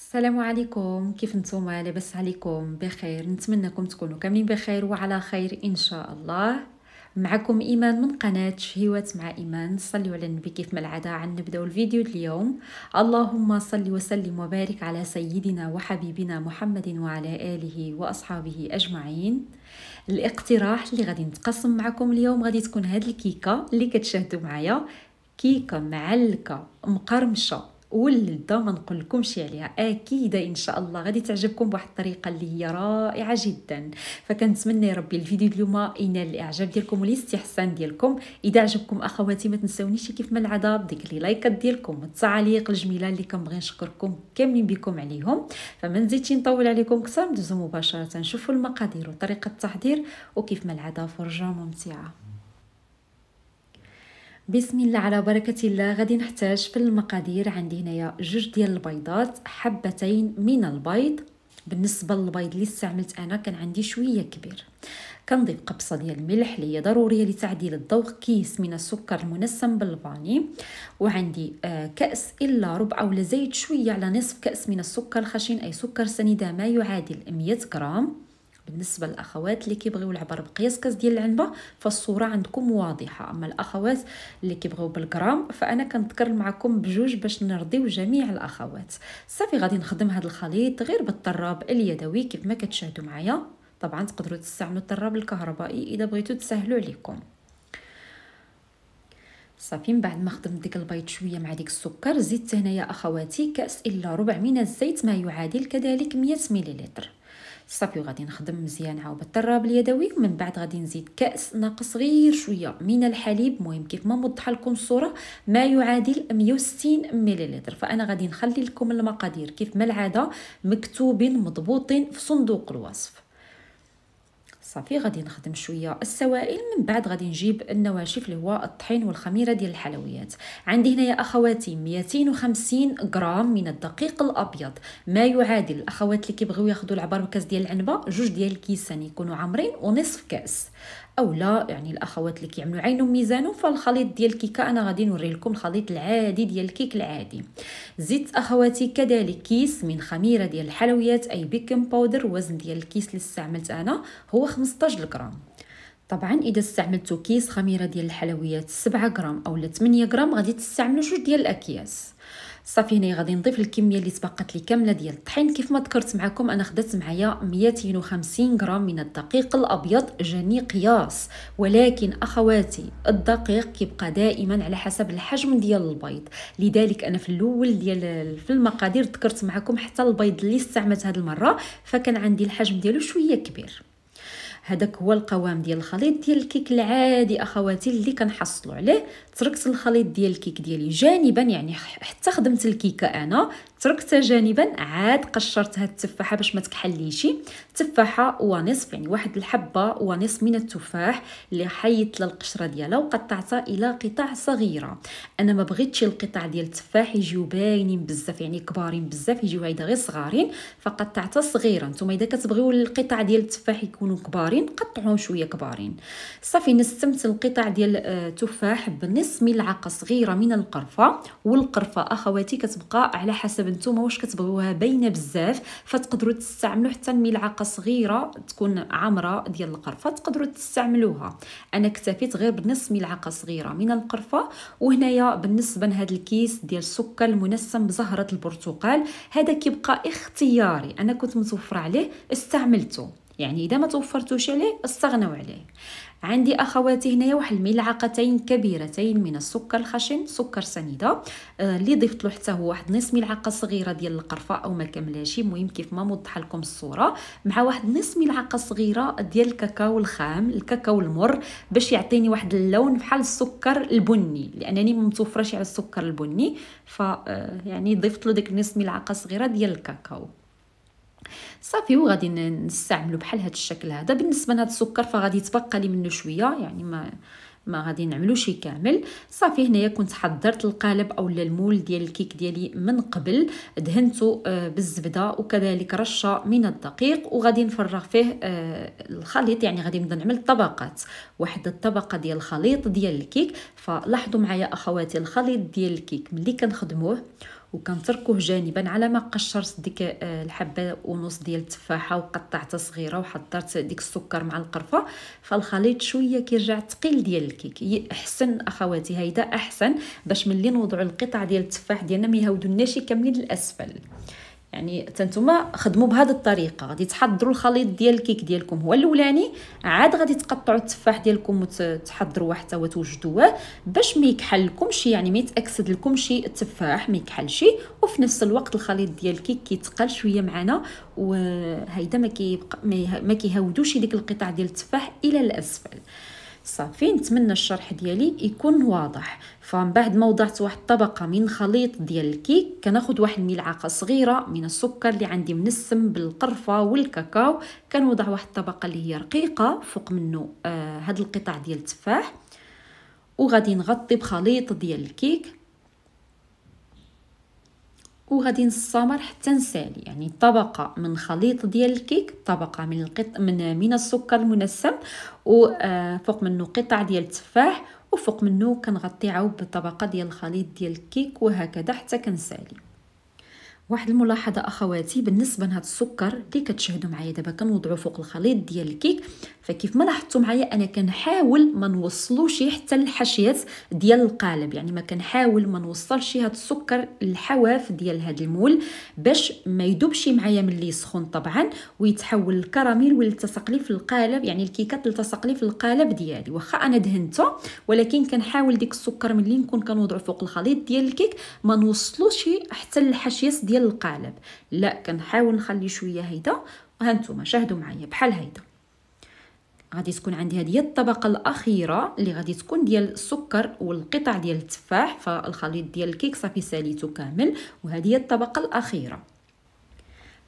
السلام عليكم كيف نتوما لاباس عليكم بخير نتمنىكم تكونوا كاملين بخير وعلى خير ان شاء الله معكم ايمان من قناه شهيوات مع ايمان صلوا على النبي كيف ما العاده عن نبداو الفيديو اليوم اللهم صل وسلم وبارك على سيدنا وحبيبنا محمد وعلى اله واصحابه اجمعين الاقتراح اللي غادي نتقسم معكم اليوم غادي تكون هاد الكيكه اللي كتشاهدوا معايا كيكه معلكه مقرمشه ولدة ما نقولكمش عليها اكيده ان شاء الله غادي تعجبكم بواحد الطريقه اللي هي رائعه جدا فكنتمنى ربي الفيديو اليوم ينال الاعجاب ديالكم والاستحسان ديالكم اذا عجبكم اخواتي ما تنسونيش كيف ما العاده بديك لي لايكات ديالكم والتعاليق الجميله اللي كنبغي نشكركم كاملين بكم عليهم فمن نزيدش نطول عليكم كثر ندوزو مباشره نشوفوا المقادير وطريقه التحضير وكيف ما العاده فرجه ممتعه بسم الله على بركة الله غادي نحتاج في المقادير عندي هنايا جوج ديال البيضات حبتين من البيض بالنسبة للبيض اللي استعملت أنا كان عندي شوية كبير كنضيف قبصة ديال الملح اللي هي ضرورية لتعديل الذوق كيس من السكر المنسم بالفاني وعندي آه، كأس إلا ربع أو زايد شوية على نصف كأس من السكر الخشن أي سكر سنيدة ما يعادل 100 غرام بالنسبه للاخوات اللي كيبغيو العبر كاس ديال العنبه فالصوره عندكم واضحه اما الاخوات اللي كيبغيو بالغرام فانا كنذكر معكم بجوج باش نرضيو جميع الاخوات صافي غادي نخدم هذا الخليط غير بالطراب اليدوي كيف ما كتشاهدوا معايا طبعا تقدروا تستعملوا الطراب الكهربائي اذا بغيتو تسهلوا عليكم صافي من بعد ما خدمت ديك البيض شويه مع ديك السكر زدت هنايا اخواتي كاس الا ربع من الزيت ما يعادل كذلك 100 مليلتر صافي وغادي نخدم مزيان عاود الطراب اليدوي ومن بعد غادي نزيد كأس ناقص غير شوية من الحليب مهم كيف ما موضحة لكم الصورة ما يعادل 160 مليلتر فأنا غادي نخلي لكم المقادير كيف ما العادة مكتوبين مضبوطين في صندوق الوصف صافي غادي نخدم شويه السوائل من بعد غادي نجيب النواشف اللي هو الطحين والخميره ديال الحلويات عندي هنا يا اخواتي 250 غرام من الدقيق الابيض ما يعادل الاخوات اللي كيبغيو ياخذوا العبار وكاس ديال العنبه جوج ديال الكيسان يكونوا عامرين ونصف كاس او لا يعني الاخوات اللي كيعملوا عينهم ميزانهم فالخليط ديال الكيكه انا غادي نوري لكم الخليط العادي ديال الكيك العادي زدت اخواتي كذلك كيس من خميره ديال الحلويات اي بيكن باودر وزن ديال الكيس اللي استعملت انا هو 15 غرام طبعا اذا استعملتوا كيس خميره ديال الحلويات 7 غرام او 8 غرام غادي تستعملوا جوج ديال الاكياس صافي هنا غادي نضيف الكميه اللي سبقت لي كامله ديال الطحين كيف ما ذكرت معكم انا خدت معايا 250 غرام من الدقيق الابيض جني قياس ولكن اخواتي الدقيق كيبقى دائما على حسب الحجم ديال البيض لذلك انا في الاول ديال في المقادير ذكرت معكم حتى البيض اللي استعملت هذه المره فكان عندي الحجم ديالو شويه كبير هذاك هو القوام ديال الخليط ديال الكيك العادي اخواتي اللي كنحصلوا عليه تركت الخليط ديال الكيك ديالي جانبا يعني حتى خدمت الكيكه انا تركتها جانبا عاد قشرت هاد التفاحه باش ما تكحليشي تفاحه ونصف يعني واحد الحبه ونصف من التفاح اللي حيت للقشره ديالها وقطعتها الى قطع صغيره انا ما بغيتش القطع ديال التفاح يجيو باينين بزاف يعني كبارين بزاف يجيو هيدا غير صغارين فقطعتها صغيره نتوما اذا كتبغيو القطع ديال التفاح يكونوا كبار صغارين قطعهم شويه كبارين صافي نستمت القطع ديال التفاح آه، بنصف ملعقه صغيره من القرفه والقرفه اخواتي كتبقى على حسب نتوما واش كتبغيوها باينه بزاف فتقدروا تستعملوا حتى ملعقه صغيره تكون عامره ديال القرفه تقدروا تستعملوها انا اكتفيت غير بنصف ملعقه صغيره من القرفه وهنايا بالنسبه لهذا الكيس ديال السكر المنسم بزهره البرتقال هذا كيبقى اختياري انا كنت متوفره عليه استعملته يعني اذا ما توفرتوش عليه استغنوا عليه عندي اخواتي هنايا واحد الملعقتين كبيرتين من السكر الخشن سكر سنيده آه، اللي آه ضفت له حتى هو واحد نصف ملعقه صغيره ديال القرفه او ما كملاش المهم كيف ما موضح لكم الصوره مع واحد نصف ملعقه صغيره ديال الكاكاو الخام الكاكاو المر باش يعطيني واحد اللون بحال السكر البني لانني ما متوفرش على السكر البني ف آه، يعني ضفت له ديك نصف ملعقه صغيره ديال الكاكاو صافي وغادي نستعملو بحال هذا الشكل هذا بالنسبه لهذا السكر فغادي يتبقى لي منه شويه يعني ما ما غادي نعملو شي كامل صافي هنايا كنت حضرت القالب اولا المول ديال الكيك ديالي من قبل دهنته آه، بالزبده وكذلك رشه من الدقيق وغادي نفرغ فيه آه، الخليط يعني غادي نبدا نعمل طبقات واحد الطبقه ديال الخليط ديال الكيك فلاحظوا معايا اخواتي الخليط ديال الكيك ملي كنخدموه وكنتركوه جانبا على ما قشرت ديك آه، الحبه ونص ديال التفاحه وقطعتها صغيره وحضرت ديك السكر مع القرفه فالخليط شويه كيرجع ثقيل ديال الكيك احسن اخواتي هيدا احسن باش ملي نوضعوا القطع ديال التفاح ديالنا ما يهودوناش كاملين للاسفل يعني تنتوما خدموا بهذه الطريقه غادي تحضروا الخليط ديال الكيك ديالكم هو الاولاني عاد غادي تقطعوا التفاح ديالكم وتحضروه حتى وتوجدوه باش ما يكحل لكمش يعني ما يتاكسد لكمش التفاح ما يكحلش وفي نفس الوقت الخليط ديال الكيك كيتقل شويه معنا وهيدا ما كيبقى ما كيهودوش ديك القطع ديال التفاح الى الاسفل صافي نتمنى الشرح ديالي يكون واضح فمن بعد ما وضعت واحد الطبقه من خليط ديال الكيك كناخد واحد الملعقه صغيره من السكر اللي عندي منسم بالقرفه والكاكاو كنوضع واحد الطبقه اللي هي رقيقه فوق منه آه القطع ديال التفاح وغادي نغطي بخليط ديال الكيك وغادي نصامر حتى نسالي يعني طبقه من خليط ديال الكيك طبقه من القط من من السكر المنسم وفوق آه، منه قطع ديال التفاح وفوق منه كنغطي عاود بطبقه ديال الخليط ديال الكيك وهكذا حتى كنسالي واحد الملاحظه اخواتي بالنسبه لهاد السكر اللي كتشاهدوا معايا دابا كنوضعو فوق الخليط ديال الكيك فكيف ما لاحظتوا معايا انا كنحاول ما نوصلوش حتى الحشيات ديال القالب يعني ما كنحاول ما نوصلش هاد السكر للحواف ديال هاد المول باش ما يدوبش معايا ملي يسخن طبعا ويتحول الكراميل ويلتصق لي في القالب يعني الكيكه تلتصق لي في القالب ديالي واخا انا دهنته ولكن كنحاول ديك السكر ملي نكون كنوضعو فوق الخليط ديال الكيك ما نوصلوش حتى الحشيات ديال القالب لا كنحاول نخلي شويه هيدا وهانتوما شاهدوا معايا بحال هيدا غادي تكون عندي هذه هي الطبقه الاخيره اللي غادي تكون ديال السكر والقطع ديال التفاح فالخليط ديال الكيك صافي ساليتو كامل وهذه هي الطبقه الاخيره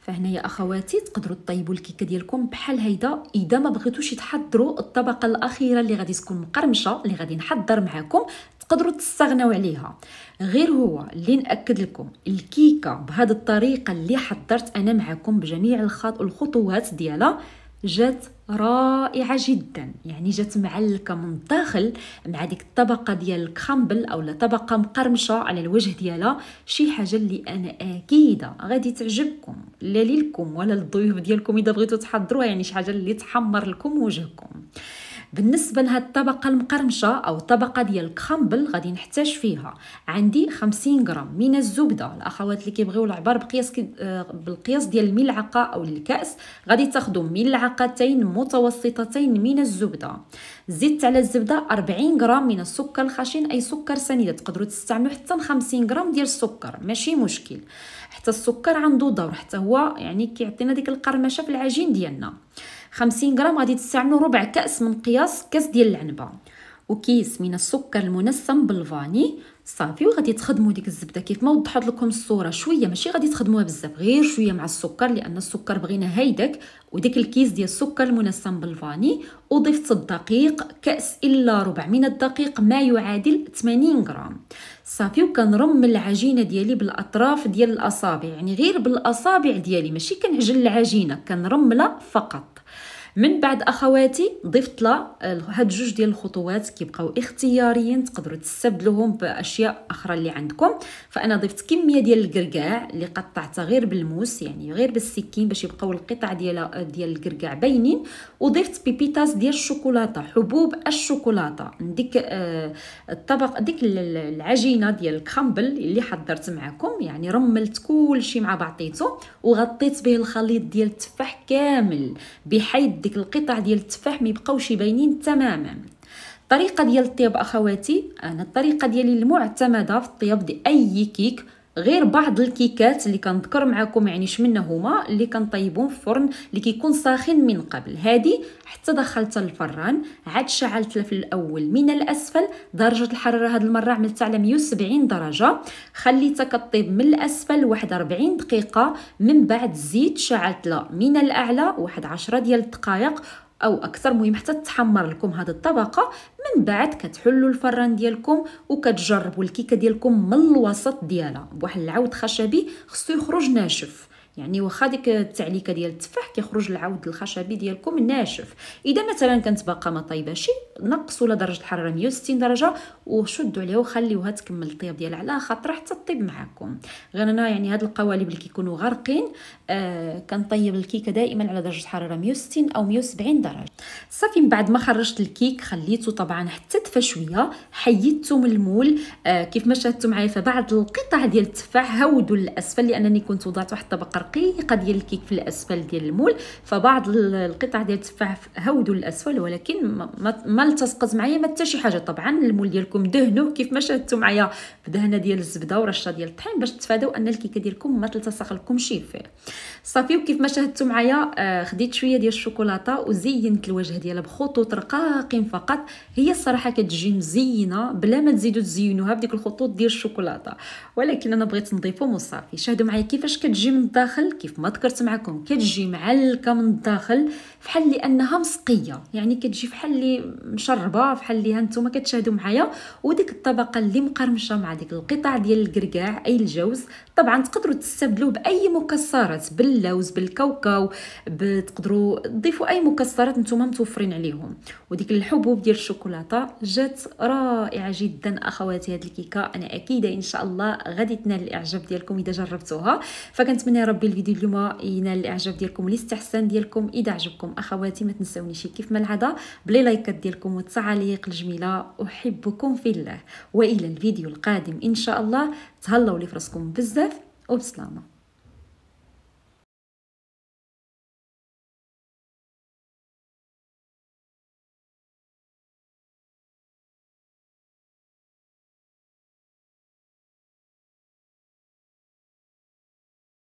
فهنايا اخواتي تقدروا تطيبوا الكيكه ديالكم بحال هيدا اذا ما بغيتوش تحضروا الطبقه الاخيره اللي غادي تكون مقرمشه اللي غادي نحضر معكم تقدروا تستغناو عليها غير هو اللي ناكد لكم الكيكه بهذه الطريقه اللي حضرت انا معكم بجميع الخطوات ديالها جات رائعة جدا يعني جات معلكة من الداخل مع ديك الطبقة ديال الكرامبل أو طبقة مقرمشة على الوجه ديالها شي حاجة اللي أنا أكيدة غادي تعجبكم لا ليكم ولا للضيوف ديالكم إذا بغيتو تحضروها يعني شي حاجة اللي تحمر لكم وجهكم بالنسبه لهاد الطبقه المقرمشه او الطبقه ديال الكرامبل غادي نحتاج فيها عندي 50 غرام من الزبده الاخوات اللي كيبغيو العبار بقياس كي آه، بالقياس ديال الملعقه او الكاس غادي تاخذوا ملعقتين متوسطتين من الزبده زدت على الزبده 40 غرام من السكر الخشن اي سكر سنيده تقدروا تستعملوا حتى 50 غرام ديال السكر ماشي مشكل حتى السكر عنده دور حتى هو يعني كيعطينا ديك القرمشه في العجين ديالنا 50 غرام غادي تستعملوا ربع كاس من قياس كاس ديال العنبه وكيس من السكر المنسم بالفاني صافي وغادي تخدموا ديك الزبده كيف ما وضحت لكم الصوره شويه ماشي غادي تخدموها بزاف غير شويه مع السكر لان السكر بغينا هيدك وديك الكيس ديال السكر المنسم بالفاني وضفت الدقيق كاس الا ربع من الدقيق ما يعادل 80 غرام صافي وكنرم العجينه ديالي بالاطراف ديال الاصابع يعني غير بالاصابع ديالي ماشي كنعجن العجينه كنرملها فقط من بعد اخواتي ضفت لها هاد جوج ديال الخطوات كيبقاو اختياريين تقدروا تستبدلوهم باشياء اخرى اللي عندكم فانا ضفت كميه ديال الكركاع اللي قطعتها غير بالموس يعني غير بالسكين باش يبقاو القطع ديال ديال الكركاع باينين وضفت بيبيتاس ديال الشوكولاته حبوب الشوكولاته ديك آه الطبق ديك العجينه ديال الكرامبل اللي حضرت معكم يعني رملت كلشي مع بعضيته وغطيت به الخليط ديال التفاح كامل بحيث ديك القطع ديال التفاح ما يبقاوش باينين تماما الطريقه ديال الطياب اخواتي انا الطريقه ديالي المعتمده في الطياب دي اي كيك غير بعض الكيكات اللي كنذكر معكم يعني شمنا هما اللي كنطيبهم في الفرن اللي كيكون ساخن من قبل هذه حتى دخلتها الفران عاد شعلتها في الاول من الاسفل درجه الحراره هذه المره عملتها على 170 درجه خليتها كطيب من الاسفل واحد 40 دقيقه من بعد زيد شعلت من الاعلى واحد 10 ديال الدقائق او اكثر مهم حتى تحمر لكم هذه الطبقه من بعد كتحلوا الفران ديالكم وكتجربوا الكيكه ديالكم من الوسط ديالها بواحد العود خشبي خصو يخرج ناشف يعني واخا ديك التعليكه ديال التفاح كيخرج العود الخشبي ديالكم ناشف اذا مثلا كانت باقا ما طايباش نقصوا له درجه الحراره 160 درجه وشدوا عليها وخليوها تكمل الطياب ديالها على خاطر حتى طيب معكم غير انا يعني هاد القوالب اللي كيكونوا غارقين آه كنطيب الكيكه دائما على درجه حراره 160 او 170 درجه صافي من بعد ما خرجت الكيك خليته طبعا حتى تفى شويه حيدته من المول آه كيف ما شاهدتوا معايا فبعض القطع ديال التفاح هودوا للاسفل لانني كنت وضعت واحد الطبقه برقي قد يلكيك في الاسفل ديال المول فبعض القطع ديال التفاح هودوا الاسفل ولكن ما, ما التصقت معايا ما حتى شي حاجه طبعا المول ديالكم دهنوه كيف ما شاهدتوا معايا بدهنه ديال الزبده ورشه ديال الطحين باش تفادوا ان الكيكه ديالكم ما تلتصق لكم شي فيه صافي وكيف ما شاهدتوا معايا آه، خديت شويه ديال الشوكولاته وزينت الوجه ديالها بخطوط رقاقين فقط هي الصراحه كتجي مزينه بلا ما تزيدوا تزينوها بديك الخطوط ديال الشوكولاته ولكن انا بغيت نضيفهم وصافي شاهدوا معايا كيفاش كتجي من الداخل الداخل كيف ما ذكرت معكم كتجي معلكه من الداخل فحال لانها مسقيه يعني كتجي فحال لي مشربه فحال لي هانتوما كتشاهدوا معايا وديك الطبقه اللي مقرمشه مع ديك القطع ديال الكركاع اي الجوز طبعا تقدروا تستبدلو باي مكسرات باللوز بالكاوكاو تقدروا تضيفوا اي مكسرات نتوما متوفرين عليهم وديك الحبوب ديال الشوكولاته جات رائعه جدا اخواتي هاد الكيكه انا اكيده ان شاء الله غادي تنال الاعجاب ديالكم اذا جربتوها فكنتمنى رب ربي الفيديو اليوم ينال الاعجاب ديالكم والاستحسان ديالكم اذا عجبكم اخواتي ما تنساونيش كيف ما العاده بلي لايكات ديالكم والتعاليق الجميله احبكم في الله والى الفيديو القادم ان شاء الله تهلاو لي فراسكم بزاف وبسلامه